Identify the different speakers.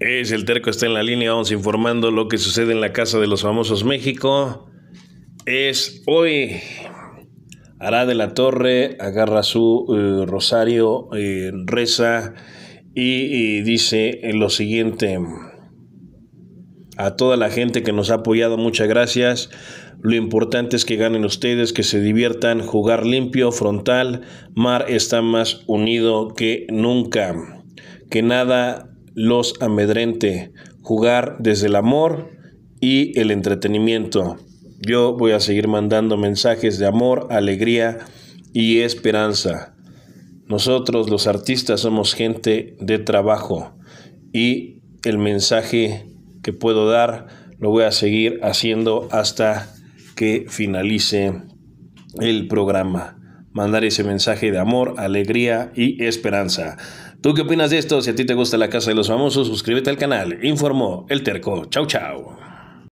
Speaker 1: Es el terco, está en la línea, vamos informando lo que sucede en la Casa de los Famosos México. Es hoy, Ará de la Torre agarra su eh, rosario, eh, reza y, y dice lo siguiente. A toda la gente que nos ha apoyado, muchas gracias. Lo importante es que ganen ustedes, que se diviertan, jugar limpio, frontal. Mar está más unido que nunca. Que nada los amedrente, jugar desde el amor y el entretenimiento. Yo voy a seguir mandando mensajes de amor, alegría y esperanza. Nosotros los artistas somos gente de trabajo y el mensaje que puedo dar lo voy a seguir haciendo hasta que finalice el programa mandar ese mensaje de amor, alegría y esperanza. ¿Tú qué opinas de esto? Si a ti te gusta la Casa de los Famosos, suscríbete al canal. Informó El Terco. Chau, chau.